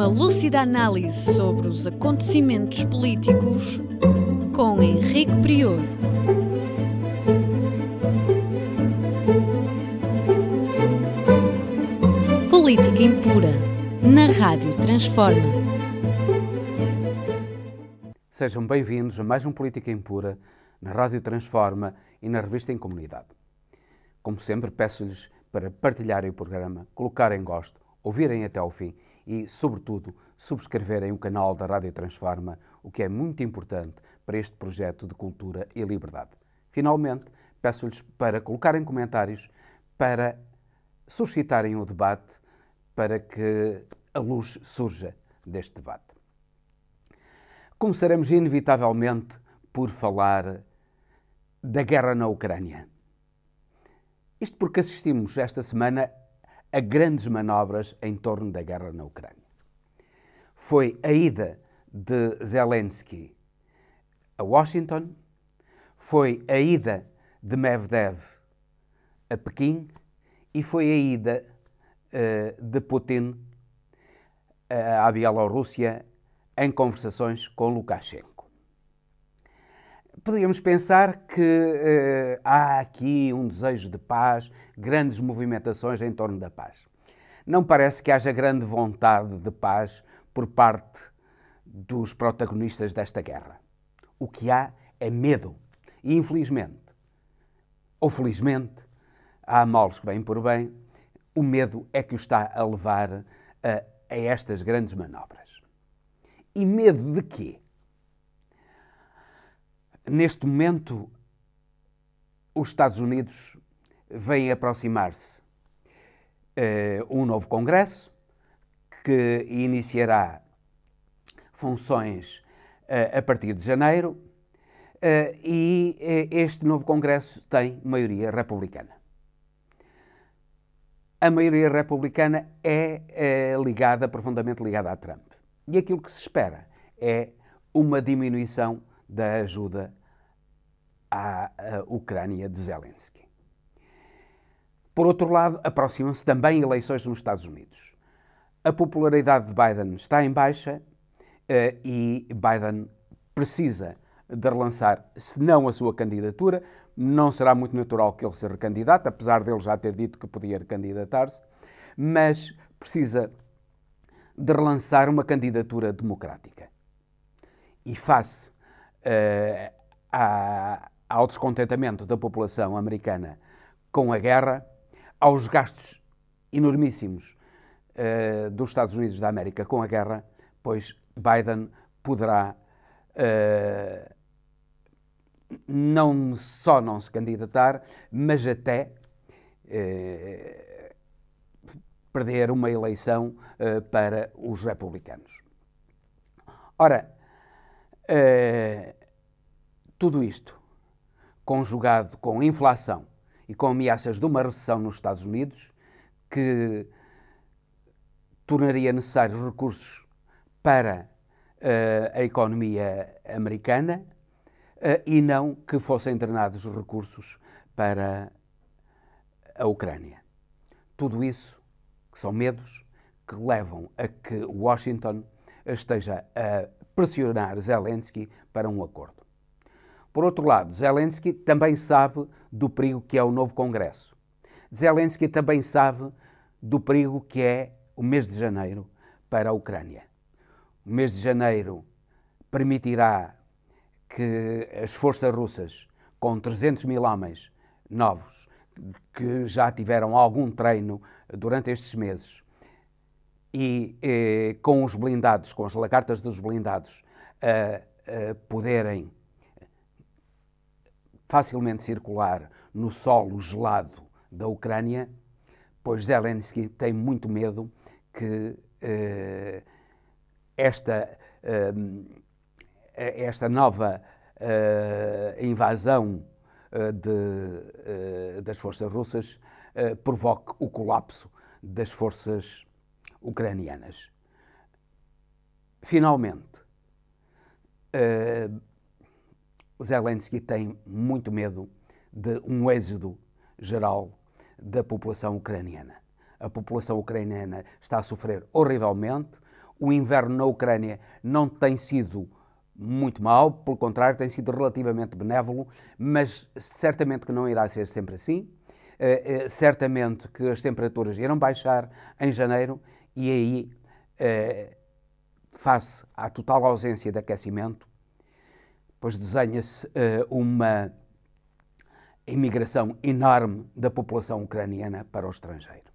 uma lúcida análise sobre os acontecimentos políticos com Henrique Prior. Política Impura, na Rádio Transforma. Sejam bem-vindos a mais um Política Impura, na Rádio Transforma e na Revista em Comunidade. Como sempre, peço-lhes para partilharem o programa, colocarem gosto, ouvirem até ao fim e, sobretudo, subscreverem o canal da Rádio Transforma, o que é muito importante para este projeto de cultura e liberdade. Finalmente, peço-lhes para colocarem comentários, para suscitarem o debate, para que a luz surja deste debate. Começaremos inevitavelmente por falar da guerra na Ucrânia. Isto porque assistimos esta semana a grandes manobras em torno da guerra na Ucrânia. Foi a ida de Zelensky a Washington, foi a ida de Medvedev a Pequim e foi a ida uh, de Putin à Bielorrússia em conversações com Lukashenko. Poderíamos pensar que eh, há aqui um desejo de paz, grandes movimentações em torno da paz. Não parece que haja grande vontade de paz por parte dos protagonistas desta guerra. O que há é medo. E infelizmente, ou felizmente, há males que vêm por bem, o medo é que o está a levar a, eh, a estas grandes manobras. E medo de quê? Neste momento, os Estados Unidos vêm aproximar-se uh, um novo Congresso que iniciará funções uh, a partir de janeiro uh, e este novo Congresso tem maioria republicana. A maioria republicana é ligada, profundamente ligada a Trump. E aquilo que se espera é uma diminuição da ajuda à, eh, Ucrânia de Zelensky. Por outro lado, aproximam-se também eleições nos Estados Unidos. A popularidade de Biden está em baixa eh, e Biden precisa de relançar, se não a sua candidatura, não será muito natural que ele se recandidate, apesar dele já ter dito que podia recandidatar-se, mas precisa de relançar uma candidatura democrática. E face uh, à, ao descontentamento da população americana com a guerra, aos gastos enormíssimos uh, dos Estados Unidos da América com a guerra, pois Biden poderá uh, não só não se candidatar, mas até uh, perder uma eleição para os republicanos. Ora, tudo isto conjugado com inflação e com ameaças de uma recessão nos Estados Unidos, que tornaria necessários recursos para uh, a economia americana uh, e não que fossem drenados recursos para a Ucrânia. Tudo isso que são medos que levam a que Washington esteja a pressionar Zelensky para um acordo. Por outro lado, Zelensky também sabe do perigo que é o novo Congresso. Zelensky também sabe do perigo que é o mês de janeiro para a Ucrânia. O mês de janeiro permitirá que as forças russas, com 300 mil homens novos, que já tiveram algum treino durante estes meses, e eh, com os blindados, com as lagartas dos blindados, a, eh, a eh, poderem facilmente circular no solo gelado da Ucrânia, pois Zelensky tem muito medo que eh, esta, eh, eh, esta nova invasão de, das forças russas provoque o colapso das forças ucranianas. Finalmente, Zelensky tem muito medo de um êxodo geral da população ucraniana. A população ucraniana está a sofrer horrivelmente. O inverno na Ucrânia não tem sido muito mal, pelo contrário, tem sido relativamente benévolo, mas certamente que não irá ser sempre assim. Uh, uh, certamente que as temperaturas irão baixar em janeiro e aí, uh, face à total ausência de aquecimento, pois desenha-se uh, uma imigração enorme da população ucraniana para o estrangeiro.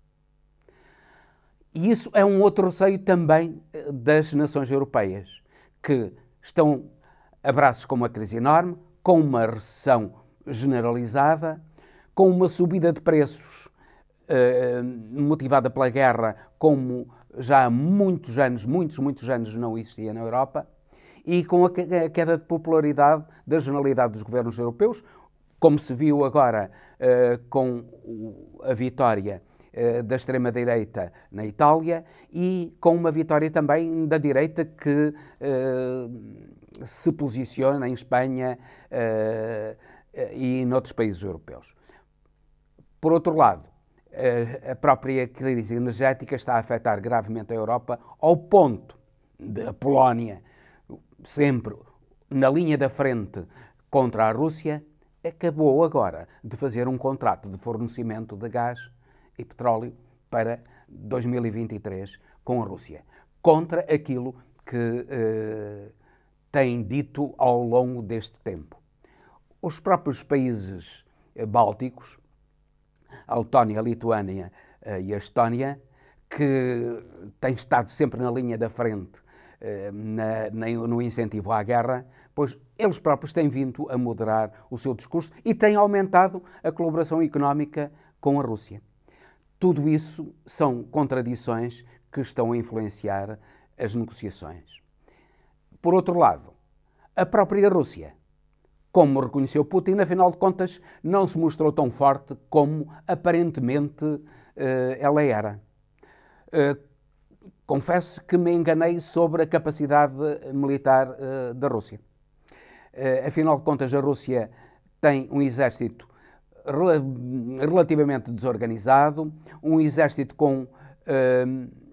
E isso é um outro receio também eh, das nações europeias, que estão abraços com uma crise enorme, com uma recessão generalizada, com uma subida de preços eh, motivada pela guerra, como já há muitos anos, muitos, muitos anos não existia na Europa, e com a queda de popularidade da generalidade dos governos europeus, como se viu agora uh, com a vitória uh, da extrema-direita na Itália e com uma vitória também da direita que uh, se posiciona em Espanha e noutros países europeus. Por outro lado, a própria crise energética está a afetar gravemente a Europa, ao ponto da Polónia sempre na linha da frente contra a Rússia, acabou agora de fazer um contrato de fornecimento de gás e petróleo para 2023 com a Rússia, contra aquilo que eh, tem dito ao longo deste tempo. Os próprios países eh, bálticos, a Letónia, a Lituânia eh, e a Estónia, que têm estado sempre na linha da frente eh, na, na, no incentivo à guerra, pois eles próprios têm vindo a moderar o seu discurso e têm aumentado a colaboração económica com a Rússia. Tudo isso são contradições que estão a influenciar as negociações. Por outro lado, a própria Rússia, como reconheceu Putin, afinal de contas, não se mostrou tão forte como aparentemente eh, ela era eh, confesso que me enganei sobre a capacidade militar uh, da Rússia. Uh, afinal de contas, a Rússia tem um exército rel relativamente desorganizado, um exército com uh,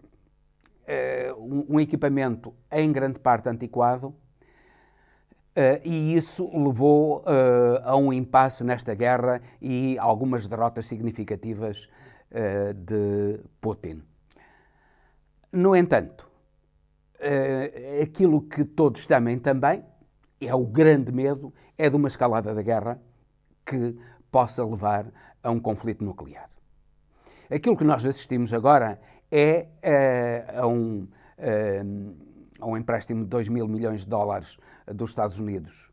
um equipamento em grande parte antiquado, e isso levou a um impasse nesta guerra e algumas derrotas significativas de Putin. No entanto, uh, aquilo que todos temem também, é o grande medo, é de uma escalada da guerra que possa levar a um conflito nuclear. Aquilo que nós assistimos agora é uh, a, um, uh, a, um, empréstimo de 2 mil milhões de dólares dos Estados Unidos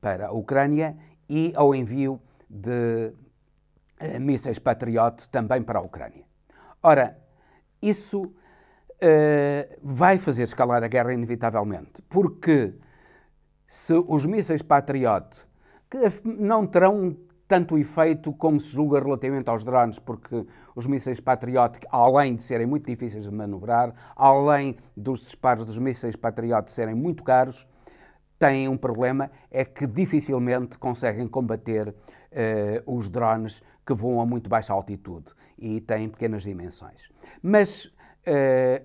para a Ucrânia e ao envio de mísseis Patriot também para a Ucrânia. Ora, isso eh, vai fazer escalar a guerra inevitavelmente, porque se os mísseis Patriot, que não terão tanto efeito como se julga relativamente aos drones, porque os mísseis Patriot, além de serem muito difíceis de manobrar, além dos disparos dos mísseis Patriot serem muito caros, têm um problema, é que dificilmente conseguem combater uh, os drones que voam a muito baixa altitude e têm pequenas dimensões. Mas eh,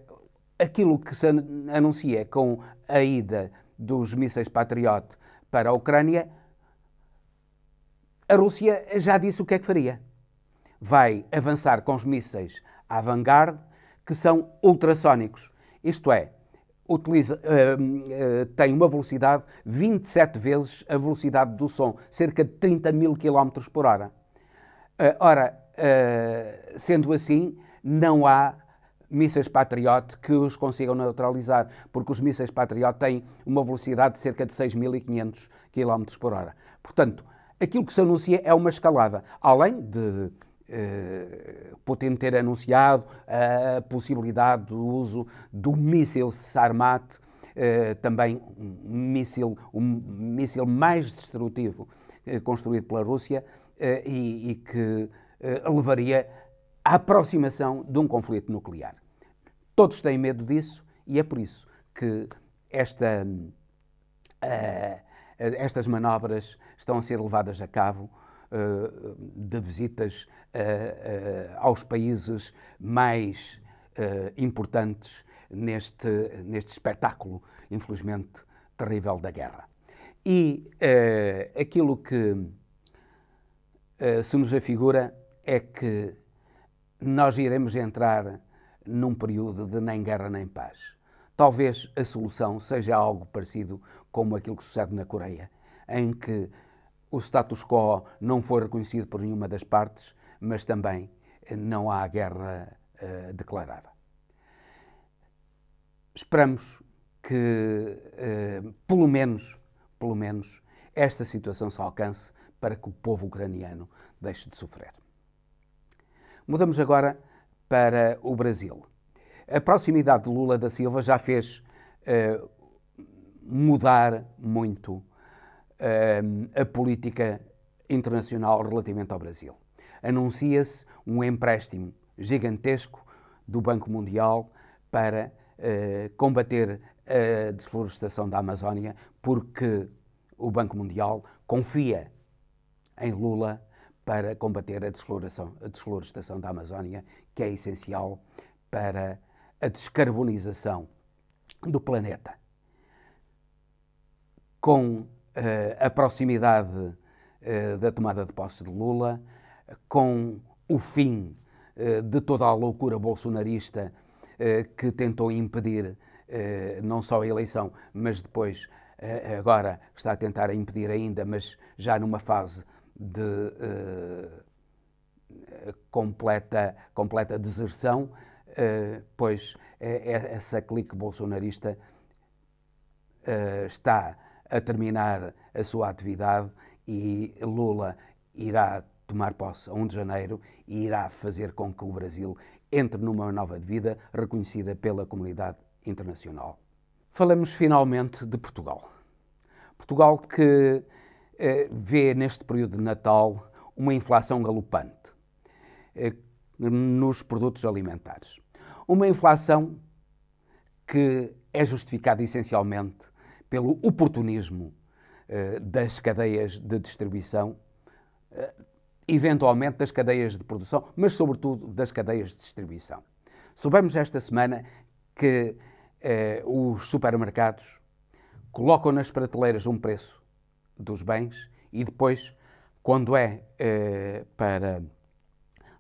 aquilo que se anuncia com a ida dos mísseis Patriot para a Ucrânia, a Rússia já disse o que é que faria. Vai avançar com os mísseis Avangard, que são ultrassónicos. Isto é, utiliza, uh, uh, tem uma velocidade 27 vezes a velocidade do som, cerca de 30 mil km por hora. Uh, ora, sendo assim, não há mísseis Patriot que os consigam neutralizar, porque os mísseis Patriot têm uma velocidade de cerca de 6.500 km por hora. Portanto, aquilo que se anuncia é uma escalada, além de eh, Putin ter anunciado a possibilidade do uso do míssil Sarmat, eh, também um míssil, um míssil mais destrutivo eh, construído pela Rússia eh, e, e, que eh, levaria a aproximação de um conflito nuclear. Todos têm medo disso e é por isso que esta, uh, estas manobras estão a ser levadas a cabo uh, de visitas uh, aos países mais importantes neste, neste espetáculo, infelizmente, terrível da guerra. E aquilo que se nos afigura é que nós iremos entrar num período de nem guerra nem paz. Talvez a solução seja algo parecido como aquilo que sucede na Coreia, em que o status quo não foi reconhecido por nenhuma das partes, mas também não há guerra uh, declarada. Esperamos que, uh, pelo menos, pelo menos, esta situação se alcance para que o povo ucraniano deixe de sofrer. Mudamos agora para o Brasil. A proximidade de Lula da Silva já fez uh, mudar muito uh, a política internacional relativamente ao Brasil. Anuncia-se um empréstimo gigantesco do Banco Mundial para uh, combater a desflorestação da Amazónia, porque o Banco Mundial confia em Lula para combater a desflorestação, a desflorestação da Amazónia, que é essencial para a descarbonização do planeta. Com eh, a proximidade eh, da tomada de posse de Lula, com o fim eh, de toda a loucura bolsonarista que tentou impedir não só a eleição, mas depois, agora está a tentar impedir ainda, mas já numa fase de uh, completa, completa deserção, uh, pois é, é, essa clique bolsonarista uh, está a terminar a sua atividade e Lula irá tomar posse a 1 de janeiro e irá fazer com que o Brasil entre numa nova vida reconhecida pela comunidade internacional. Falamos finalmente de Portugal. Portugal que eh, vê neste período de Natal uma inflação galopante eh, nos produtos alimentares. Uma inflação que é justificada essencialmente pelo oportunismo eh, das cadeias de distribuição, eventualmente das cadeias de produção, mas sobretudo das cadeias de distribuição. Soubemos esta semana que os supermercados colocam nas prateleiras um preço dos bens e depois, quando é eh, para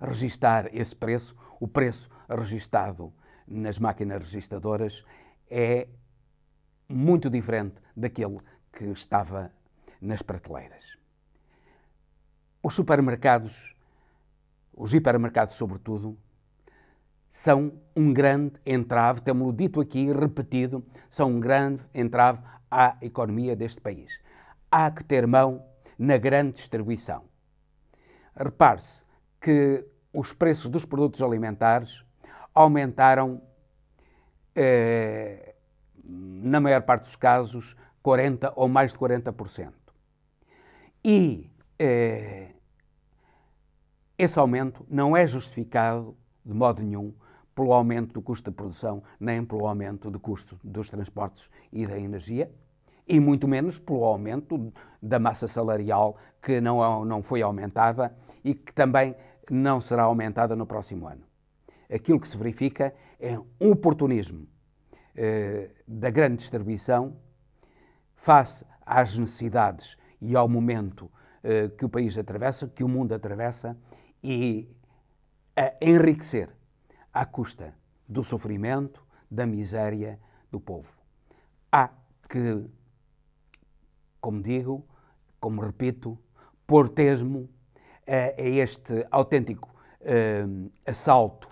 registar esse preço, o preço registado nas máquinas registadoras é muito diferente daquele que estava nas prateleiras. Os supermercados, os hipermercados sobretudo, são um grande entrave, temos-lo dito aqui, repetido, são um grande entrave à economia deste país há que ter mão na grande distribuição. Repare-se que os preços dos produtos alimentares aumentaram, eh, na maior parte dos casos, 40% ou mais de 40%. E eh, esse aumento não é justificado de modo nenhum pelo aumento do custo de produção, nem pelo aumento do custo dos transportes e da energia, e muito menos pelo aumento da massa salarial que não, não foi aumentada e que também não será aumentada no próximo ano. Aquilo que se verifica é um oportunismo eh, da grande distribuição face às necessidades e ao momento eh, que o país atravessa, que o mundo atravessa, e a enriquecer à custa do sofrimento, da miséria do povo. Há que como digo, como repito, pôr tesmo a, a este autêntico uh, assalto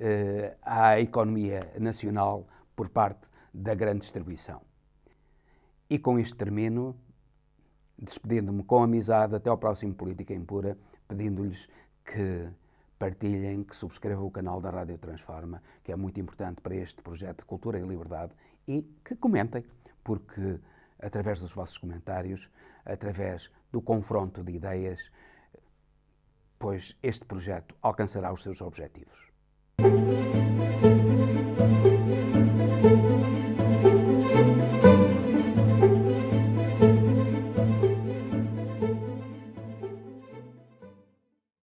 uh, à economia nacional por parte da grande distribuição. E com este termino, despedindo-me com amizade, até ao próximo Política Impura, pedindo-lhes que partilhem, que subscrevam o canal da Rádio Transforma, que é muito importante para este projeto de cultura e liberdade, e que comentem, porque através dos vossos comentários, através do confronto de ideias, pois este projeto alcançará os seus objetivos.